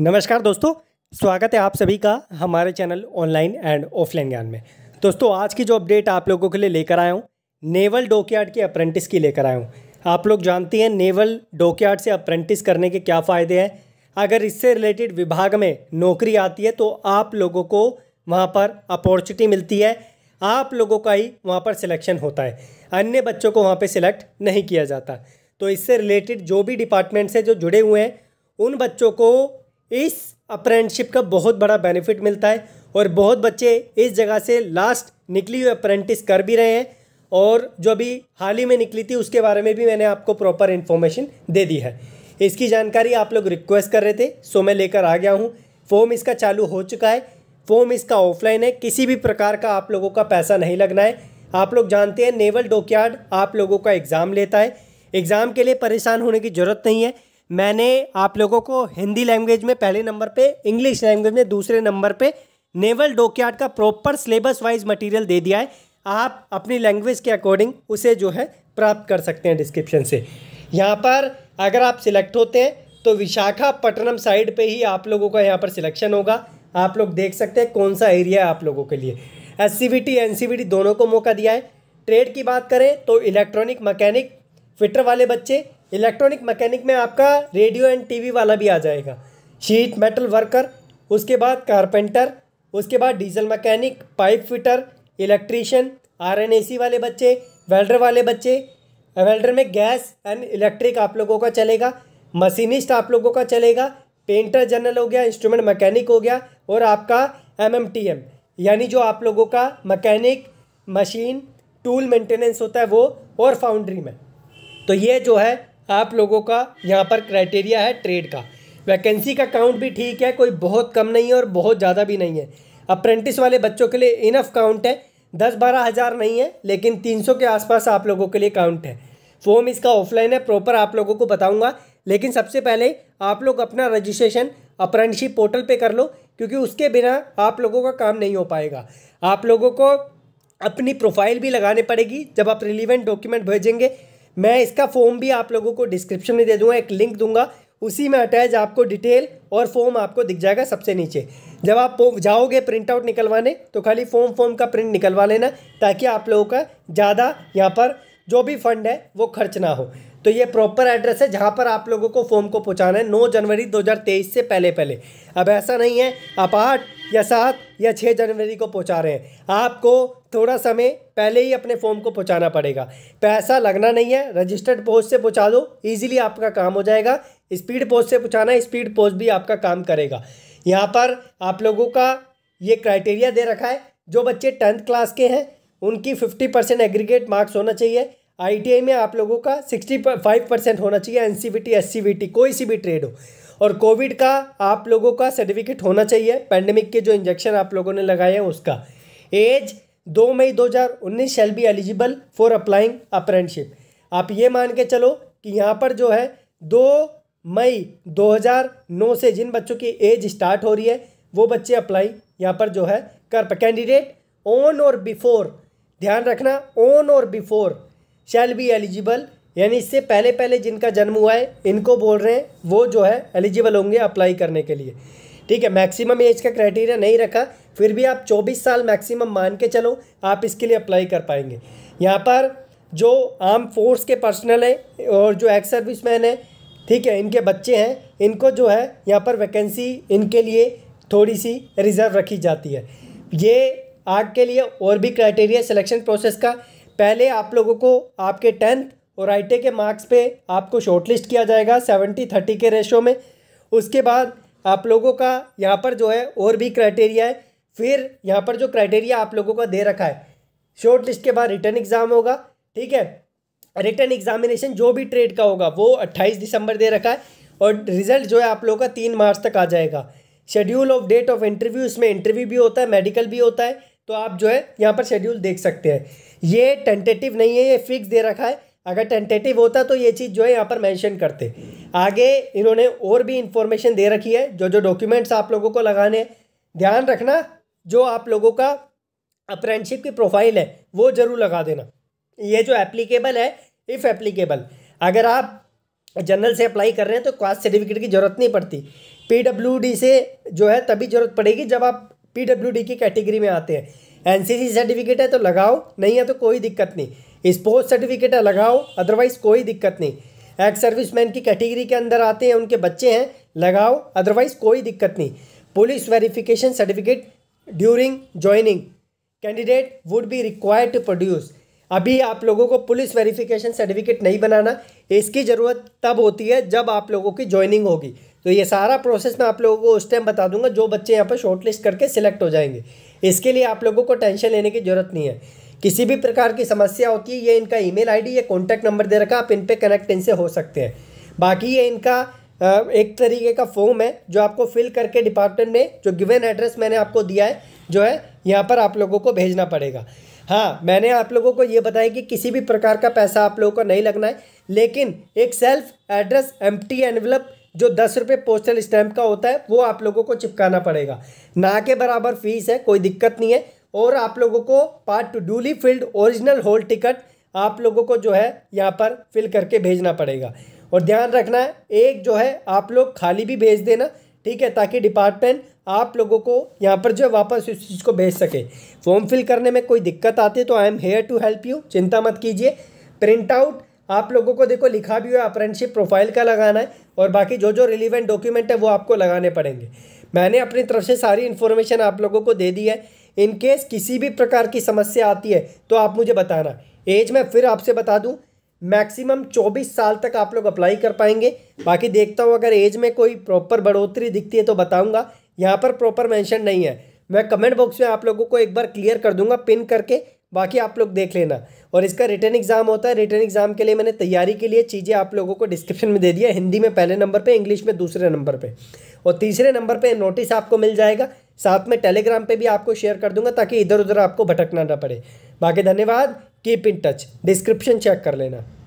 नमस्कार दोस्तों स्वागत है आप सभी का हमारे चैनल ऑनलाइन एंड ऑफलाइन ज्ञान में दोस्तों आज की जो अपडेट आप लोगों के लिए लेकर आया हूँ नेवल डोकयार्ड के अप्रेंटिस की लेकर आया हूँ आप लोग जानते हैं नेवल डोकयार्ड से अप्रेंटिस करने के क्या फ़ायदे हैं अगर इससे रिलेटेड विभाग में नौकरी आती है तो आप लोगों को वहाँ पर अपॉर्चुनिटी मिलती है आप लोगों का ही वहाँ पर सिलेक्शन होता है अन्य बच्चों को वहाँ पर सिलेक्ट नहीं किया जाता तो इससे रिलेटेड जो भी डिपार्टमेंट्स हैं जो जुड़े हुए हैं उन बच्चों को इस अप्रेंटशिप का बहुत बड़ा बेनिफिट मिलता है और बहुत बच्चे इस जगह से लास्ट निकली हुई अप्रेंटिस कर भी रहे हैं और जो अभी हाल ही में निकली थी उसके बारे में भी मैंने आपको प्रॉपर इन्फॉर्मेशन दे दी है इसकी जानकारी आप लोग रिक्वेस्ट कर रहे थे सो मैं लेकर आ गया हूँ फॉर्म इसका चालू हो चुका है फॉर्म इसका ऑफलाइन है किसी भी प्रकार का आप लोगों का पैसा नहीं लगना है आप लोग जानते हैं नेवल डोकयार्ड आप लोगों का एग्ज़ाम लेता है एग्ज़ाम के लिए परेशान होने की ज़रूरत नहीं है मैंने आप लोगों को हिंदी लैंग्वेज में पहले नंबर पे इंग्लिश लैंग्वेज में दूसरे नंबर पे नेवल डोकयार्ड का प्रॉपर सिलेबस वाइज मटेरियल दे दिया है आप अपनी लैंग्वेज के अकॉर्डिंग उसे जो है प्राप्त कर सकते हैं डिस्क्रिप्शन से यहाँ पर अगर आप सिलेक्ट होते हैं तो विशाखापट्टनम साइड पर ही आप लोगों का यहाँ पर सिलेक्शन होगा आप लोग देख सकते हैं कौन सा एरिया है आप लोगों के लिए एस सी दोनों को मौका दिया है ट्रेड की बात करें तो इलेक्ट्रॉनिक मकैनिक फिटर वाले बच्चे इलेक्ट्रॉनिक मैकेनिक में आपका रेडियो एंड टीवी वाला भी आ जाएगा शीट मेटल वर्कर उसके बाद कारपेंटर उसके बाद diesel mechanic pipe fitter electrician RNAC वाले बच्चे वेल्डर वाले बच्चे वेल्डर में गैस एंड इलेक्ट्रिक आप लोगों का चलेगा मशीनिस्ट आप लोगों का चलेगा पेंटर जनरल हो गया इंस्ट्रूमेंट मैकेनिक हो गया और आपका एम यानी जो आप लोगों का मैकेनिक मशीन टूल मेंटेनेंस होता है वो और फाउंड्री में तो ये जो है आप लोगों का यहाँ पर क्राइटेरिया है ट्रेड का वैकेंसी का काउंट भी ठीक है कोई बहुत कम नहीं है और बहुत ज़्यादा भी नहीं है अप्रेंटिस वाले बच्चों के लिए इनफ काउंट है दस बारह हज़ार नहीं है लेकिन तीन सौ के आसपास आप लोगों के लिए काउंट है फॉर्म इसका ऑफलाइन है प्रॉपर आप लोगों को बताऊंगा लेकिन सबसे पहले आप लोग अपना रजिस्ट्रेशन अप्रेंटिसशिप पोर्टल पे कर लो क्योंकि उसके बिना आप लोगों का काम नहीं हो पाएगा आप लोगों को अपनी प्रोफाइल भी लगाने पड़ेगी जब आप रिलीवेंट डॉक्यूमेंट भेजेंगे मैं इसका फॉर्म भी आप लोगों को डिस्क्रिप्शन में दे दूंगा एक लिंक दूंगा उसी में अटैच आपको डिटेल और फॉर्म आपको दिख जाएगा सबसे नीचे जब आप जाओगे प्रिंट आउट निकलवाने तो खाली फॉर्म फॉर्म का प्रिंट निकलवा लेना ताकि आप लोगों का ज़्यादा यहाँ पर जो भी फंड है वो खर्च ना हो तो ये प्रॉपर एड्रेस है जहाँ पर आप लोगों को फॉर्म को पहुँचाना है 9 जनवरी 2023 से पहले पहले अब ऐसा नहीं है आप आठ या सात या छः जनवरी को पहुँचा रहे हैं आपको थोड़ा समय पहले ही अपने फॉर्म को पहुंचाना पड़ेगा पैसा लगना नहीं है रजिस्टर्ड पोस्ट से पहुंचा दो इजीली आपका काम हो जाएगा स्पीड पोस्ट से पहुंचाना स्पीड पोस्ट भी आपका काम करेगा यहाँ पर आप लोगों का ये क्राइटेरिया दे रखा है जो बच्चे टेंथ क्लास के हैं उनकी फिफ्टी परसेंट एग्रीगेट मार्क्स होना चाहिए आईटीआई में आप लोगों का सिक्सटी फाइव परसेंट होना चाहिए एनसीवीटी एससीवीटी कोई सी भी ट्रेड हो और कोविड का आप लोगों का सर्टिफिकेट होना चाहिए पैंडमिक के जो इंजेक्शन आप लोगों ने लगाए हैं उसका एज दो मई 2019 shall be eligible for applying apprenticeship आप ये मान के चलो कि यहाँ पर जो है दो मई 2009 से जिन बच्चों की एज स्टार्ट हो रही है वो बच्चे अप्लाई यहाँ पर जो है कर पा कैंडिडेट ऑन और बिफोर ध्यान रखना ऑन और बिफोर शैल बी एलिजिबल यानी इससे पहले पहले जिनका जन्म हुआ है इनको बोल रहे हैं वो जो है एलिजिबल होंगे अप्लाई करने के लिए ठीक है मैक्सिमम एज का क्राइटेरिया नहीं रखा फिर भी आप 24 साल मैक्सिमम मान के चलो आप इसके लिए अप्लाई कर पाएंगे यहाँ पर जो आर्म फोर्स के पर्सनल है और जो एक्स सर्विस मैन है ठीक है इनके बच्चे हैं इनको जो है यहाँ पर वैकेंसी इनके लिए थोड़ी सी रिज़र्व रखी जाती है ये आग के लिए और भी क्राइटेरिया सिलेक्शन प्रोसेस का पहले आप लोगों को आपके टेंथ और आई e के मार्क्स पे आपको शॉर्टलिस्ट किया जाएगा सेवेंटी थर्टी के रेशो में उसके बाद आप लोगों का यहाँ पर जो है और भी क्राइटेरिया है फिर यहाँ पर जो क्राइटेरिया आप लोगों का दे रखा है शॉर्ट लिस्ट के बाद रिटर्न एग्ज़ाम होगा ठीक है रिटर्न एग्जामिनेशन जो भी ट्रेड का होगा वो अट्ठाईस दिसंबर दे रखा है और रिजल्ट जो है आप लोगों का तीन मार्च तक आ जाएगा schedule of date of interview इसमें इंटरव्यू भी होता है मेडिकल भी होता है तो आप जो है यहाँ पर शेड्यूल देख सकते हैं ये टेंटेटिव नहीं है ये फिक्स दे रखा है अगर टेंटेटिव होता तो ये चीज़ जो है यहाँ पर मेंशन करते आगे इन्होंने और भी इंफॉर्मेशन दे रखी है जो जो डॉक्यूमेंट्स आप लोगों को लगाने ध्यान रखना जो आप लोगों का अप्रेंटशिप की प्रोफाइल है वो ज़रूर लगा देना ये जो एप्लीकेबल है इफ़ एप्लीकेबल अगर आप जनरल से अप्लाई कर रहे हैं तो कास्ट सर्टिफिकेट की ज़रूरत नहीं पड़ती पी से जो है तभी ज़रूरत पड़ेगी जब आप पी की कैटेगरी में आते हैं एन सर्टिफिकेट है तो लगाओ नहीं है तो कोई दिक्कत नहीं स्पोर्ट्स सर्टिफिकेट लगाओ अदरवाइज कोई दिक्कत नहीं एक्स सर्विस मैन की कैटेगरी के अंदर आते हैं उनके बच्चे हैं लगाओ अदरवाइज कोई दिक्कत नहीं police verification certificate during joining candidate would be required to produce अभी आप लोगों को पुलिस वेरिफिकेशन सर्टिफिकेट नहीं बनाना इसकी ज़रूरत तब होती है जब आप लोगों की ज्वाइनिंग होगी तो ये सारा प्रोसेस मैं आप लोगों को उस टाइम बता दूंगा जो बच्चे यहाँ पर शॉर्ट लिस्ट करके सिलेक्ट हो जाएंगे इसके लिए आप लोगों को टेंशन लेने की ज़रूरत नहीं है किसी भी प्रकार की समस्या होती है ये इनका ईमेल आईडी या कॉन्टैक्ट नंबर दे रखा आप इन पर कनेक्ट इनसे हो सकते हैं बाकी ये इनका एक तरीके का फॉर्म है जो आपको फिल करके डिपार्टमेंट में जो गिवन एड्रेस मैंने आपको दिया है जो है यहाँ पर आप लोगों को भेजना पड़ेगा हाँ मैंने आप लोगों को ये बताया कि किसी भी प्रकार का पैसा आप लोगों को नहीं लगना है लेकिन एक self address empty envelope जो दस रुपये पोस्टल स्टैम्प का होता है वो आप लोगों को चिपकाना पड़ेगा ना के बराबर फीस है कोई दिक्कत नहीं है और आप लोगों को part two duly filled original hall ticket आप लोगों को जो है यहाँ पर फिल करके भेजना पड़ेगा और ध्यान रखना है एक जो है आप लोग खाली भी भेज देना ठीक है ताकि डिपार्टमेंट आप लोगों को यहाँ पर जो है वापस उस चीज़ को भेज सके फॉर्म फिल करने में कोई दिक्कत आती है तो I am here to help you चिंता मत कीजिए प्रिंट आउट आप लोगों को देखो लिखा भी हुआ अप्रेंटशिप प्रोफाइल का लगाना है और बाकी जो जो रिलीवेंट डॉक्यूमेंट है वो आपको लगाने पड़ेंगे मैंने अपनी तरफ से सारी इन्फॉर्मेशन आप लोगों को दे दी है इन केस किसी भी प्रकार की समस्या आती है तो आप मुझे बताना एज मैं फिर आपसे बता दूं मैक्सिमम चौबीस साल तक आप लोग अप्लाई कर पाएंगे बाकी देखता हूँ अगर एज में कोई प्रॉपर बढ़ोतरी दिखती है तो बताऊँगा यहाँ पर प्रॉपर मैंशन नहीं है मैं कमेंट बॉक्स में आप लोगों को एक बार क्लियर कर दूंगा पिन करके बाकी आप लोग देख लेना और इसका रिटर्न एग्जाम होता है रिटर्न एग्जाम के लिए मैंने तैयारी के लिए चीज़ें आप लोगों को डिस्क्रिप्शन में दे दिया हिंदी में पहले नंबर पे इंग्लिश में दूसरे नंबर पे और तीसरे नंबर पे नोटिस आपको मिल जाएगा साथ में टेलीग्राम पे भी आपको शेयर कर दूंगा ताकि इधर उधर आपको भटकना ना पड़े बाकी धन्यवाद keep in touch description check कर लेना